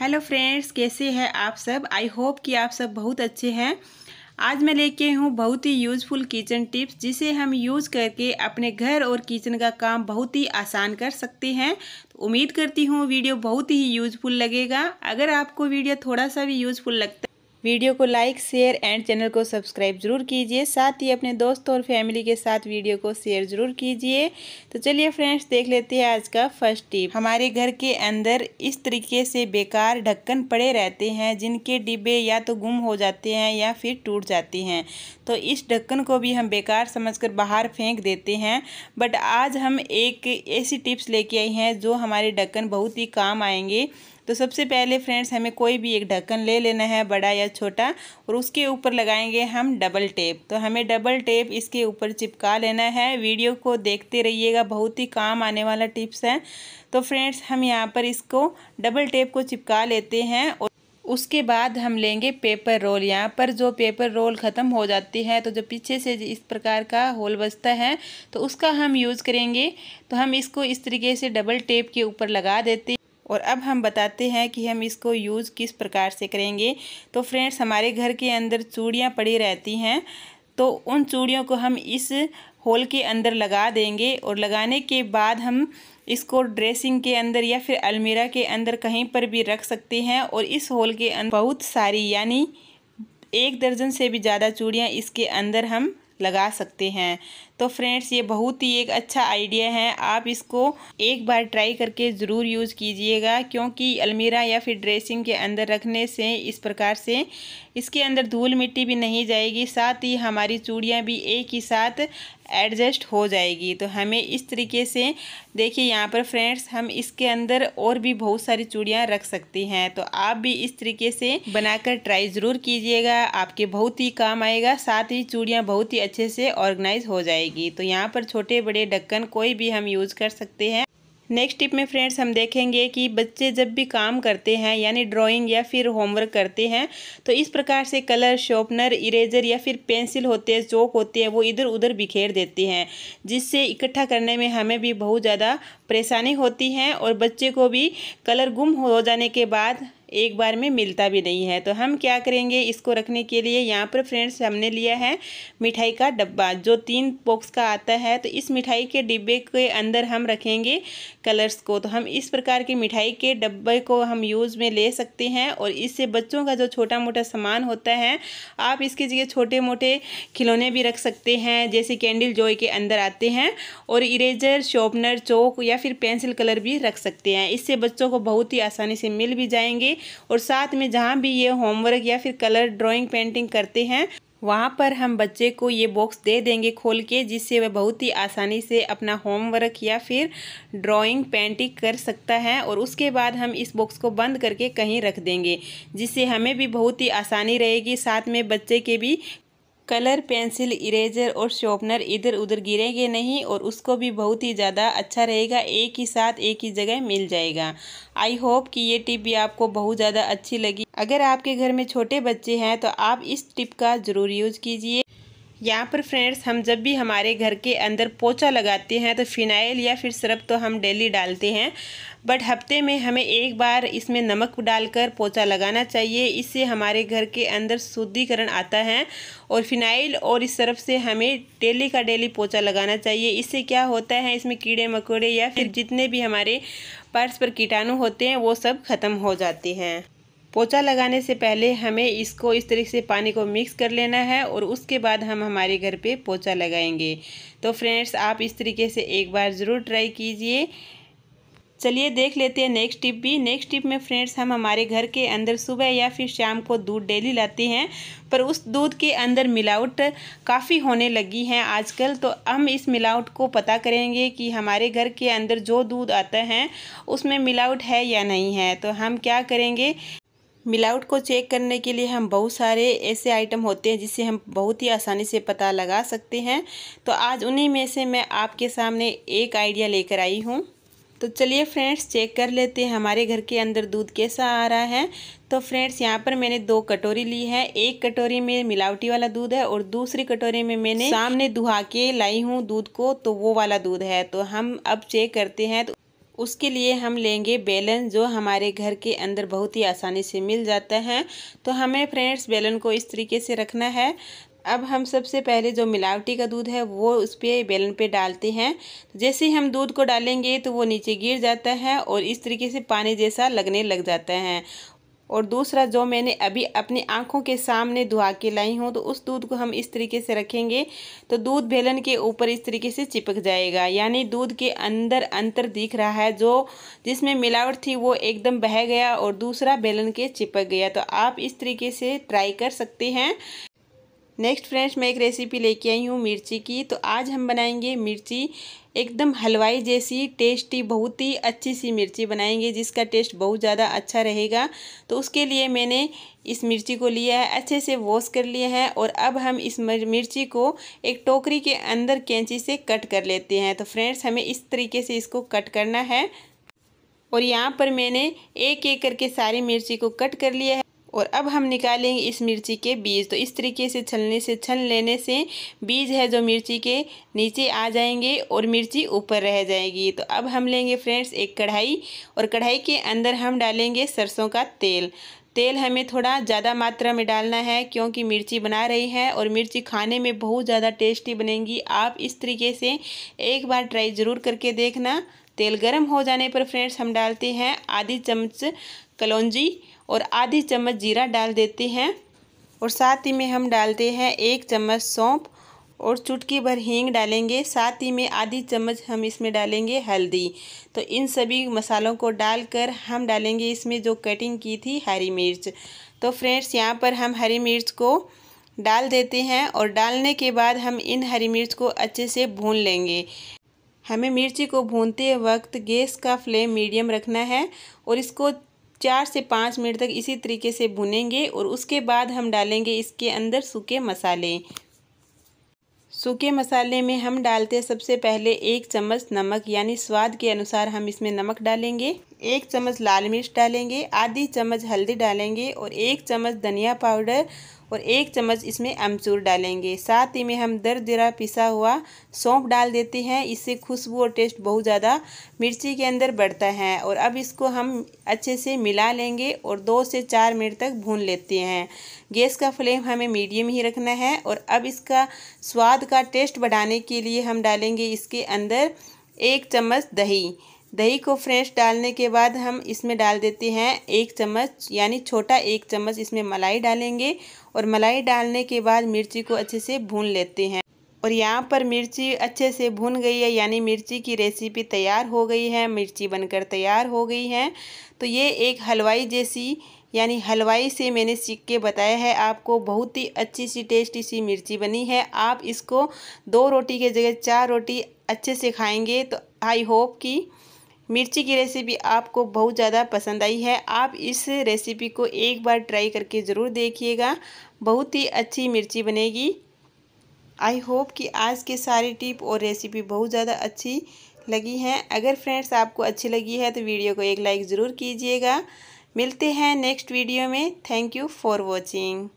hello friends कैसे हैं आप सब आई होप कि आप सब बहुत अच्छे हैं आज मैं लेके हूँ बहुत ही यूज़फुल किचन टिप्स जिसे हम यूज़ करके अपने घर और किचन का काम बहुत ही आसान कर सकते हैं तो उम्मीद करती हूँ वीडियो बहुत ही यूज़फुल लगेगा अगर आपको वीडियो थोड़ा सा भी यूज़फुल लगता वीडियो को लाइक शेयर एंड चैनल को सब्सक्राइब जरूर कीजिए साथ ही अपने दोस्तों और फैमिली के साथ वीडियो को शेयर जरूर कीजिए तो चलिए फ्रेंड्स देख लेते हैं आज का फर्स्ट टिप हमारे घर के अंदर इस तरीके से बेकार ढक्कन पड़े रहते हैं जिनके डिब्बे या तो गुम हो जाते हैं या फिर टूट जाते हैं तो इस ढक्कन को भी हम बेकार कर बाहर फेंक देते हैं बट आज हम एक ऐसी टिप्स लेके आई हैं जो हमारे ढक्कन बहुत ही काम आएंगे तो सबसे पहले फ्रेंड्स हमें कोई भी एक ढक्कन ले लेना है बड़ा या छोटा और उसके ऊपर लगाएंगे हम डबल टेप तो हमें डबल टेप इसके ऊपर चिपका लेना है वीडियो को देखते रहिएगा बहुत ही काम आने वाला टिप्स है तो फ्रेंड्स हम यहाँ पर इसको डबल टेप को चिपका लेते हैं और उसके बाद हम लेंगे पेपर रोल यहाँ पर जो पेपर रोल ख़त्म हो जाती है तो जो पीछे से इस प्रकार का होल बचता है तो उसका हम यूज़ करेंगे तो हम इसको इस तरीके से डबल टेप के ऊपर लगा देते और अब हम बताते हैं कि हम इसको यूज़ किस प्रकार से करेंगे तो फ्रेंड्स हमारे घर के अंदर चूड़ियाँ पड़ी रहती हैं तो उन चूड़ियों को हम इस होल के अंदर लगा देंगे और लगाने के बाद हम इसको ड्रेसिंग के अंदर या फिर अलमीरा के अंदर कहीं पर भी रख सकते हैं और इस होल के अंदर बहुत सारी यानी एक दर्जन से भी ज़्यादा चूड़ियाँ इसके अंदर हम लगा सकते हैं तो फ्रेंड्स ये बहुत ही एक अच्छा आइडिया है आप इसको एक बार ट्राई करके ज़रूर यूज़ कीजिएगा क्योंकि अलमीरा या फिर ड्रेसिंग के अंदर रखने से इस प्रकार से इसके अंदर धूल मिट्टी भी नहीं जाएगी साथ ही हमारी चूड़ियाँ भी एक ही साथ एडजस्ट हो जाएगी तो हमें इस तरीके से देखिए यहाँ पर फ्रेंड्स हम इसके अंदर और भी बहुत सारी चूड़ियाँ रख सकती हैं तो आप भी इस तरीके से बनाकर ट्राई ज़रूर कीजिएगा आपके बहुत ही काम आएगा साथ ही चूड़ियाँ बहुत ही अच्छे से ऑर्गेनाइज हो जाएगी तो यहाँ पर छोटे बड़े ढक्कन कोई भी हम यूज़ कर सकते हैं नेक्स्ट टिप में फ्रेंड्स हम देखेंगे कि बच्चे जब भी काम करते हैं यानी ड्राइंग या फिर होमवर्क करते हैं तो इस प्रकार से कलर शॉर्पनर इरेजर या फिर पेंसिल होते हैं चौक होते हैं वो इधर उधर बिखेर देते हैं जिससे इकट्ठा करने में हमें भी बहुत ज़्यादा परेशानी होती है और बच्चे को भी कलर गुम हो जाने के बाद एक बार में मिलता भी नहीं है तो हम क्या करेंगे इसको रखने के लिए यहाँ पर फ्रेंड्स हमने लिया है मिठाई का डब्बा जो तीन बॉक्स का आता है तो इस मिठाई के डिब्बे के अंदर हम रखेंगे कलर्स को तो हम इस प्रकार के मिठाई के डब्बे को हम यूज़ में ले सकते हैं और इससे बच्चों का जो छोटा मोटा सामान होता है आप इसकी जगह छोटे मोटे खिलौने भी रख सकते हैं जैसे कैंडल जॉय के अंदर आते हैं और इरेजर शॉर्पनर चौक या फिर पेंसिल कलर भी रख सकते हैं इससे बच्चों को बहुत ही आसानी से मिल भी जाएंगे और साथ में जहाँ भी ये होमवर्क या फिर कलर ड्राइंग पेंटिंग करते हैं वहाँ पर हम बच्चे को ये बॉक्स दे देंगे खोल के जिससे वह बहुत ही आसानी से अपना होमवर्क या फिर ड्राइंग पेंटिंग कर सकता है और उसके बाद हम इस बॉक्स को बंद करके कहीं रख देंगे जिससे हमें भी बहुत ही आसानी रहेगी साथ में बच्चे के भी कलर पेंसिल इरेजर और शॉर्पनर इधर उधर गिरेंगे नहीं और उसको भी बहुत ही ज़्यादा अच्छा रहेगा एक ही साथ एक ही जगह मिल जाएगा आई होप कि ये टिप भी आपको बहुत ज़्यादा अच्छी लगी अगर आपके घर में छोटे बच्चे हैं तो आप इस टिप का ज़रूर यूज़ कीजिए यहाँ पर फ्रेंड्स हम जब भी हमारे घर के अंदर पोचा लगाते हैं तो फिनाइल या फिर सरफ तो हम डेली डालते हैं बट हफ्ते में हमें एक बार इसमें नमक डालकर पोचा लगाना चाहिए इससे हमारे घर के अंदर शुद्धिकरण आता है और फिनाइल और इस सरफ से हमें डेली का डेली पोचा लगाना चाहिए इससे क्या होता है इसमें कीड़े मकोड़े या फिर जितने भी हमारे पर्स पर कीटाणु होते हैं वो सब ख़त्म हो जाते हैं पोचा लगाने से पहले हमें इसको इस तरीके से पानी को मिक्स कर लेना है और उसके बाद हम हमारे घर पे पोचा लगाएंगे तो फ्रेंड्स आप इस तरीके से एक बार ज़रूर ट्राई कीजिए चलिए देख लेते हैं नेक्स्ट टिप भी नेक्स्ट टिप में फ्रेंड्स हम हमारे घर के अंदर सुबह या फिर शाम को दूध डेली लाते हैं पर उस दूध के अंदर मिलावट काफ़ी होने लगी है आजकल तो हम इस मिलावट को पता करेंगे कि हमारे घर के अंदर जो दूध आता है उसमें मिलावट है या नहीं है तो हम क्या करेंगे मिलावट को चेक करने के लिए हम बहुत सारे ऐसे आइटम होते हैं जिसे हम बहुत ही आसानी से पता लगा सकते हैं तो आज उन्हीं में से मैं आपके सामने एक आइडिया लेकर आई हूँ तो चलिए फ्रेंड्स चेक कर लेते हैं हमारे घर के अंदर दूध कैसा आ रहा है तो फ्रेंड्स यहाँ पर मैंने दो कटोरी ली है एक कटोरी में मिलावटी वाला दूध है और दूसरी कटोरी में मैंने सामने दुहा के लाई हूँ दूध को तो वो वाला दूध है तो हम अब चेक करते हैं तो उसके लिए हम लेंगे बेलन जो हमारे घर के अंदर बहुत ही आसानी से मिल जाता है तो हमें फ्रेंड्स बेलन को इस तरीके से रखना है अब हम सबसे पहले जो मिलावटी का दूध है वो उस पर बेलन पे डालते हैं जैसे ही हम दूध को डालेंगे तो वो नीचे गिर जाता है और इस तरीके से पानी जैसा लगने लग जाता है और दूसरा जो मैंने अभी अपनी आँखों के सामने धुआ के लाई हूँ तो उस दूध को हम इस तरीके से रखेंगे तो दूध बेलन के ऊपर इस तरीके से चिपक जाएगा यानी दूध के अंदर अंतर दिख रहा है जो जिसमें मिलावट थी वो एकदम बह गया और दूसरा बेलन के चिपक गया तो आप इस तरीके से ट्राई कर सकते हैं नेक्स्ट फ्रेंड्स मैं एक रेसिपी लेके आई हूँ मिर्ची की तो आज हम बनाएंगे मिर्ची एकदम हलवाई जैसी टेस्टी बहुत ही अच्छी सी मिर्ची बनाएंगे जिसका टेस्ट बहुत ज़्यादा अच्छा रहेगा तो उसके लिए मैंने इस मिर्ची को लिया है अच्छे से वॉश कर लिया है और अब हम इस मिर्ची को एक टोकरी के अंदर कैंची से कट कर लेते हैं तो फ्रेंड्स हमें इस तरीके से इसको कट करना है और यहाँ पर मैंने एक एक करके सारी मिर्ची को कट कर लिया है और अब हम निकालेंगे इस मिर्ची के बीज तो इस तरीके से छलने से छल लेने से बीज है जो मिर्ची के नीचे आ जाएंगे और मिर्ची ऊपर रह जाएगी तो अब हम लेंगे फ्रेंड्स एक कढ़ाई और कढ़ाई के अंदर हम डालेंगे सरसों का तेल तेल हमें थोड़ा ज़्यादा मात्रा में डालना है क्योंकि मिर्ची बना रही है और मिर्ची खाने में बहुत ज़्यादा टेस्टी बनेंगी आप इस तरीके से एक बार ट्राई ज़रूर करके देखना तेल गर्म हो जाने पर फ्रेंड्स हम डालते हैं आधी चम्मच कलौजी और आधी चम्मच जीरा डाल देते हैं और साथ ही में हम डालते हैं एक चम्मच सौंप और चुटकी भर हींग डालेंगे साथ ही में आधी चम्मच हम इसमें डालेंगे हल्दी तो इन सभी मसालों को डालकर हम डालेंगे इसमें जो कटिंग की थी हरी मिर्च तो फ्रेंड्स यहाँ पर हम हरी मिर्च को डाल देते हैं और डालने के बाद हम इन हरी मिर्च को अच्छे से भून लेंगे हमें मिर्ची को भूनते वक्त गैस का फ्लेम मीडियम रखना है और इसको चार से पाँच मिनट तक इसी तरीके से भुनेंगे और उसके बाद हम डालेंगे इसके अंदर सूखे मसाले सूखे मसाले में हम डालते हैं सबसे पहले एक चम्मच नमक यानी स्वाद के अनुसार हम इसमें नमक डालेंगे एक चम्मच लाल मिर्च डालेंगे आधी चम्मच हल्दी डालेंगे और एक चम्मच धनिया पाउडर और एक चम्मच इसमें अमचूर डालेंगे साथ ही में हम दर दरा पिसा हुआ सौंप डाल देते हैं इससे खुशबू और टेस्ट बहुत ज़्यादा मिर्ची के अंदर बढ़ता है और अब इसको हम अच्छे से मिला लेंगे और दो से चार मिनट तक भून लेते हैं गैस का फ्लेम हमें मीडियम ही रखना है और अब इसका स्वाद का टेस्ट बढ़ाने के लिए हम डालेंगे इसके अंदर एक चम्मच दही दही को फ्रेश डालने के बाद हम इसमें डाल देते हैं एक चम्मच यानी छोटा एक चम्मच इसमें मलाई डालेंगे और मलाई डालने के बाद मिर्ची को अच्छे से भून लेते हैं और यहाँ पर मिर्ची अच्छे से भून गई है यानी मिर्ची की रेसिपी तैयार हो गई है मिर्ची बनकर तैयार हो गई है तो ये एक हलवाई जैसी यानी हलवाई से मैंने सीख के बताया है आपको बहुत ही अच्छी सी टेस्टी सी मिर्ची बनी है आप इसको दो रोटी के जगह चार रोटी अच्छे से खाएंगे तो आई होप कि मिर्ची की रेसिपी आपको बहुत ज़्यादा पसंद आई है आप इस रेसिपी को एक बार ट्राई करके ज़रूर देखिएगा बहुत ही अच्छी मिर्ची बनेगी आई होप कि आज के सारी टिप और रेसिपी बहुत ज़्यादा अच्छी लगी हैं अगर फ्रेंड्स आपको अच्छी लगी है तो वीडियो को एक लाइक ज़रूर कीजिएगा मिलते हैं नेक्स्ट वीडियो में थैंक यू फॉर वॉचिंग